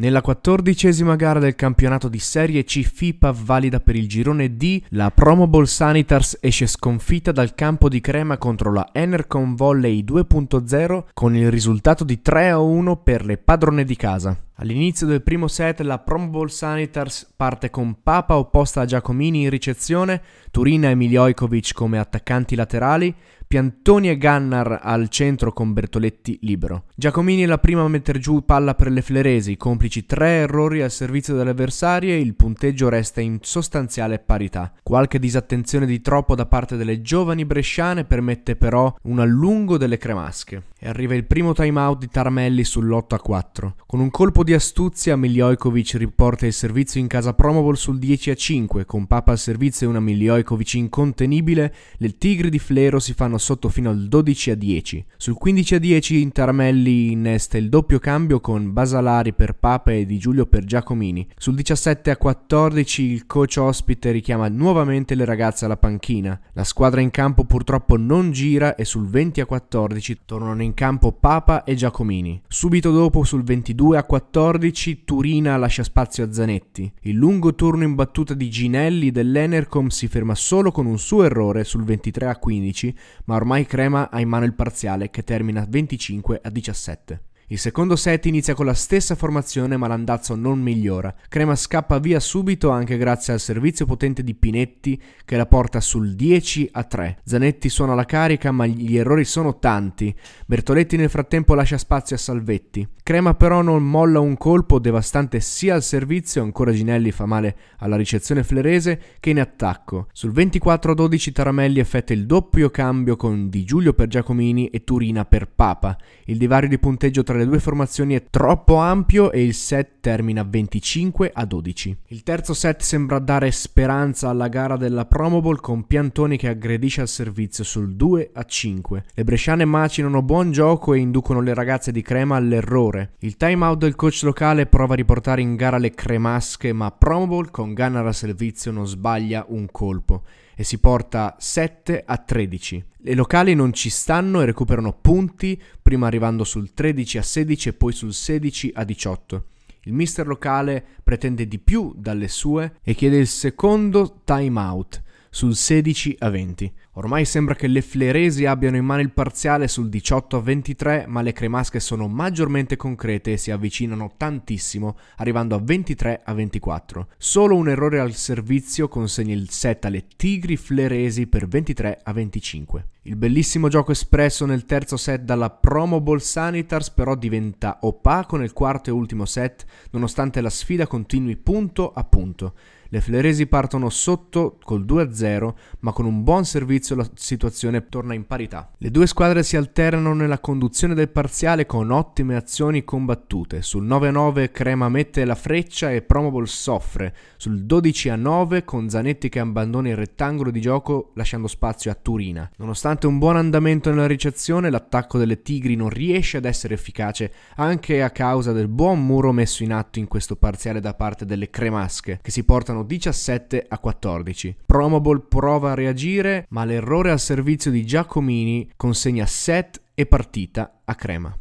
Nella quattordicesima gara del campionato di Serie C FIPA valida per il girone D, la Promobol Sanitars esce sconfitta dal campo di Crema contro la Enercon Volley 2.0 con il risultato di 3-1 per le padrone di casa. All'inizio del primo set la Promobol Sanitars parte con Papa opposta a Giacomini in ricezione, Turina e Miljoikovic come attaccanti laterali, Piantoni e Gannar al centro con Bertoletti libero. Giacomini è la prima a mettere giù palla per le fleresi, complici tre errori al servizio delle avversarie, e il punteggio resta in sostanziale parità. Qualche disattenzione di troppo da parte delle giovani bresciane permette però un allungo delle cremasche. E arriva il primo time out di Tarmelli sull'8 4. Con un colpo di di astuzia Miljojevic riporta il servizio in casa Promobol sul 10 a 5, con Papa al servizio e una Miljojevic incontenibile, le Tigri di Flero si fanno sotto fino al 12 a 10. Sul 15 a 10 Intaramelli innesta il doppio cambio con Basalari per Papa e Di Giulio per Giacomini. Sul 17 a 14 il coach ospite richiama nuovamente le ragazze alla panchina. La squadra in campo purtroppo non gira e sul 20 a 14 tornano in campo Papa e Giacomini. Subito dopo sul 22 a 14 2014 Turina lascia spazio a Zanetti. Il lungo turno in battuta di Ginelli dell'Enercom si ferma solo con un suo errore sul 23 a 15, ma ormai Crema ha in mano il parziale che termina 25 a 17. Il secondo set inizia con la stessa formazione ma l'andazzo non migliora. Crema scappa via subito anche grazie al servizio potente di Pinetti che la porta sul 10 a 3. Zanetti suona la carica ma gli errori sono tanti. Bertoletti nel frattempo lascia spazio a Salvetti. Crema però non molla un colpo devastante sia al servizio, ancora Ginelli fa male alla ricezione flerese, che in attacco. Sul 24-12 Taramelli effettua il doppio cambio con Di Giulio per Giacomini e Turina per Papa. Il divario di punteggio tra le due formazioni è troppo ampio e il set termina 25 a 12. Il terzo set sembra dare speranza alla gara della Promo Bowl con Piantoni che aggredisce al servizio sul 2 a 5. Le bresciane macinano buon gioco e inducono le ragazze di Crema all'errore. Il time out del coach locale prova a riportare in gara le cremasche ma Promo Bowl con Gannar al servizio non sbaglia un colpo e si porta 7 a 13. Le locali non ci stanno e recuperano punti, prima arrivando sul 13 a 16 e poi sul 16 a 18. Il mister locale pretende di più dalle sue e chiede il secondo time out sul 16 a 20. Ormai sembra che le fleresi abbiano in mano il parziale sul 18 a 23, ma le cremasche sono maggiormente concrete e si avvicinano tantissimo, arrivando a 23 a 24. Solo un errore al servizio consegna il set alle Tigri fleresi per 23 a 25. Il bellissimo gioco espresso nel terzo set dalla Promo Ball Sanitars però diventa opaco nel quarto e ultimo set, nonostante la sfida continui punto a punto. Le fleresi partono sotto col 2-0, a ma con un buon servizio inizio la situazione torna in parità. Le due squadre si alternano nella conduzione del parziale con ottime azioni combattute. Sul 9-9 Crema mette la freccia e Promobol soffre. Sul 12-9 con Zanetti che abbandona il rettangolo di gioco lasciando spazio a Turina. Nonostante un buon andamento nella ricezione, l'attacco delle Tigri non riesce ad essere efficace anche a causa del buon muro messo in atto in questo parziale da parte delle Cremasche che si portano 17 a 14. Promobol prova a reagire ma ma l'errore al servizio di Giacomini consegna set e partita a Crema.